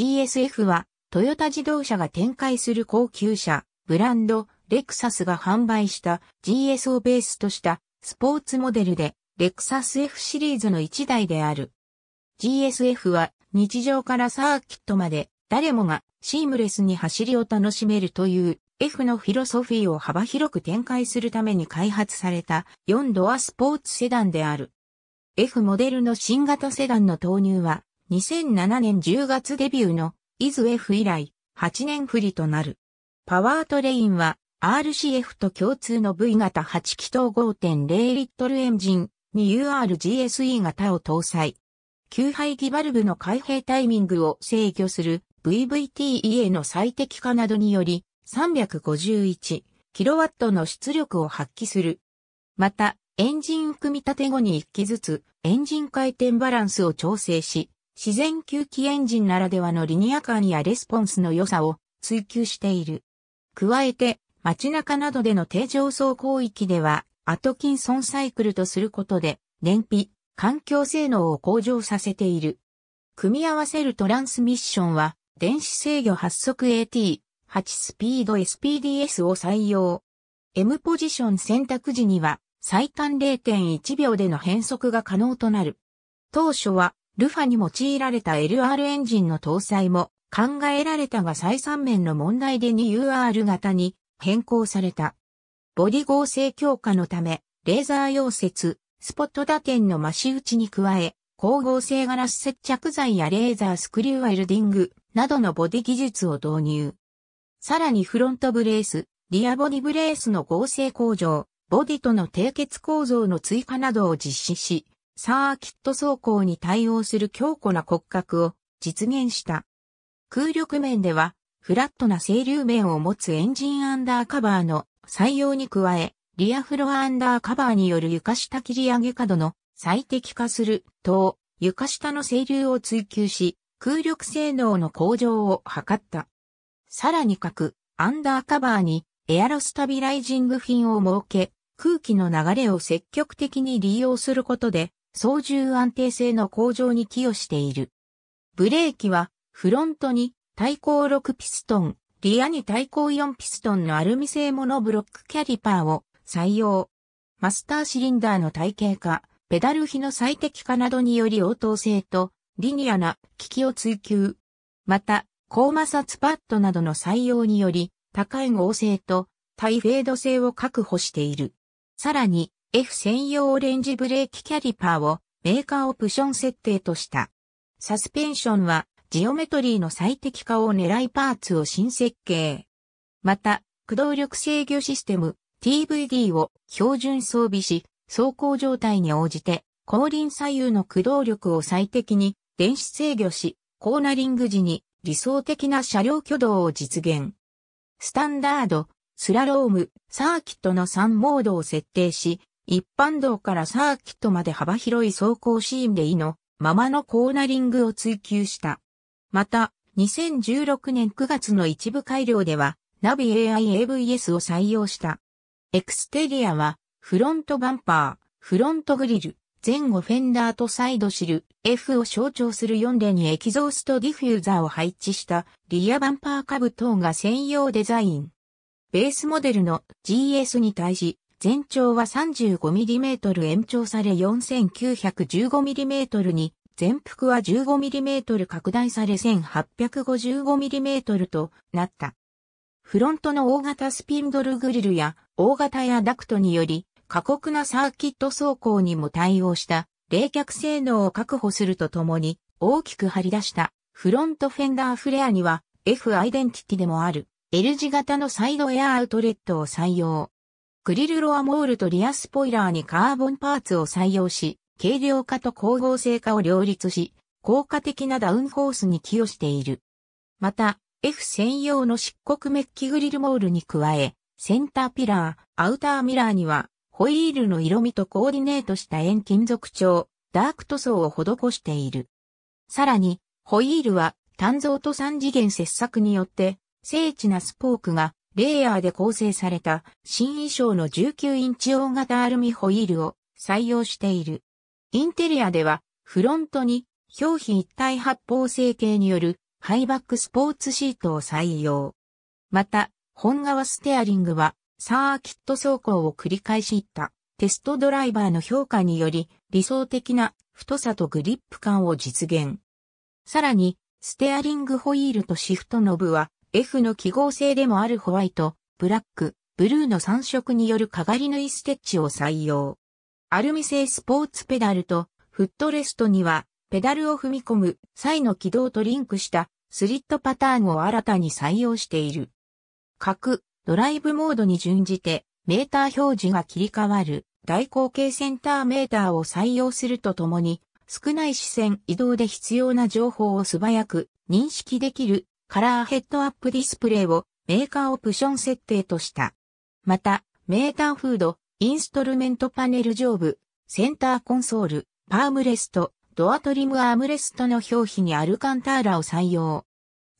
GSF は、トヨタ自動車が展開する高級車、ブランド、レクサスが販売した GS をベースとしたスポーツモデルで、レクサス F シリーズの1台である。GSF は日常からサーキットまで誰もがシームレスに走りを楽しめるという F のフィロソフィーを幅広く展開するために開発された4ドアスポーツセダンである。F モデルの新型セダンの投入は2007年10月デビューのイズ F 以来8年振りとなる。パワートレインは RCF と共通の V 型8気筒5.0リットルエンジンに URGSE 型を搭載。吸排気バルブの開閉タイミングを制御する VVTEA の最適化などにより 351kW の出力を発揮する。また、エンジン組み立て後に1機ずつエンジン回転バランスを調整し、自然吸気エンジンならではのリニア感やレスポンスの良さを追求している。加えて、街中などでの低上層広域では、アトキンソンサイクルとすることで、燃費、環境性能を向上させている。組み合わせるトランスミッションは、電子制御発足 AT、8スピード SPDS を採用。M ポジション選択時には、最短0.1秒での変速が可能となる。当初は、ルファに用いられた LR エンジンの搭載も考えられたが採算面の問題で 2UR 型に変更された。ボディ合成強化のため、レーザー溶接、スポット打点の増し打ちに加え、光合成ガラス接着剤やレーザースクリューウェルディングなどのボディ技術を導入。さらにフロントブレース、リアボディブレースの合成工場、ボディとの締結構造の追加などを実施し、サーキット走行に対応する強固な骨格を実現した。空力面では、フラットな整流面を持つエンジンアンダーカバーの採用に加え、リアフロアアンダーカバーによる床下切り上げ角の最適化する等、床下の整流を追求し、空力性能の向上を図った。さらに各アンダーカバーにエアロスタビライジングフィンを設け、空気の流れを積極的に利用することで、操縦安定性の向上に寄与している。ブレーキは、フロントに対抗6ピストン、リアに対抗4ピストンのアルミ製モノブロックキャリパーを採用。マスターシリンダーの体系化、ペダル比の最適化などにより応答性とリニアな機器を追求。また、高摩擦パッドなどの採用により、高い剛性と耐フェード性を確保している。さらに、F 専用オレンジブレーキキャリパーをメーカーオプション設定とした。サスペンションはジオメトリーの最適化を狙いパーツを新設計。また、駆動力制御システム TVD を標準装備し、走行状態に応じて後輪左右の駆動力を最適に電子制御し、コーナリング時に理想的な車両挙動を実現。スタンダード、スラローム、サーキットの3モードを設定し、一般道からサーキットまで幅広い走行シーンで意のままのコーナリングを追求した。また、2016年9月の一部改良では、ナビ AIAVS を採用した。エクステリアは、フロントバンパー、フロントグリル、前後フェンダーとサイドシル、F を象徴する4例にエキゾーストディフューザーを配置したリアバンパー株等が専用デザイン。ベースモデルの GS に対し、全長は 35mm 延長され 4915mm に、全幅は 15mm 拡大され 1855mm となった。フロントの大型スピンドルグリルや大型やダクトにより過酷なサーキット走行にも対応した冷却性能を確保するとともに大きく張り出したフロントフェンダーフレアには F アイデンティティでもある L 字型のサイドエアアウトレットを採用。クリルロアモールとリアスポイラーにカーボンパーツを採用し、軽量化と光合成化を両立し、効果的なダウンコースに寄与している。また、F 専用の漆黒メッキグリルモールに加え、センターピラー、アウターミラーには、ホイールの色味とコーディネートした円金属調、ダーク塗装を施している。さらに、ホイールは、単造と三次元切削によって、精緻なスポークがレイヤーで構成された新衣装の19インチ大型アルミホイールを採用している。インテリアではフロントに表皮一体発泡成形によるハイバックスポーツシートを採用。また、本革ステアリングはサーキット走行を繰り返しいったテストドライバーの評価により理想的な太さとグリップ感を実現。さらに、ステアリングホイールとシフトノブは F の記号性でもあるホワイト、ブラック、ブルーの3色によるかがり縫いステッチを採用。アルミ製スポーツペダルとフットレストにはペダルを踏み込む際の軌道とリンクしたスリットパターンを新たに採用している。各ドライブモードに準じてメーター表示が切り替わる大口径センターメーターを採用するとともに少ない視線移動で必要な情報を素早く認識できるカラーヘッドアップディスプレイをメーカーオプション設定とした。また、メーターフード、インストルメントパネル上部、センターコンソール、パームレスト、ドアトリムアームレストの表皮にアルカンターラを採用。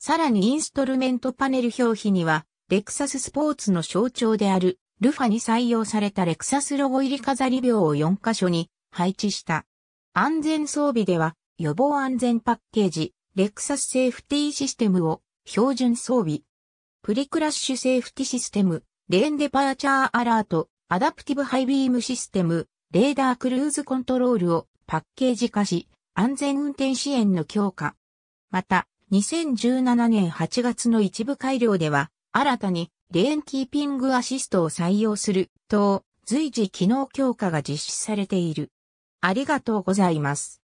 さらにインストルメントパネル表皮には、レクサススポーツの象徴である、ルファに採用されたレクサスロゴ入り飾り秒を4箇所に配置した。安全装備では、予防安全パッケージ、レクサスセーフティシステムを標準装備。プリクラッシュセーフティシステム、レーンデパーチャーアラート、アダプティブハイビームシステム、レーダークルーズコントロールをパッケージ化し、安全運転支援の強化。また、2017年8月の一部改良では、新たにレーンキーピングアシストを採用する等、随時機能強化が実施されている。ありがとうございます。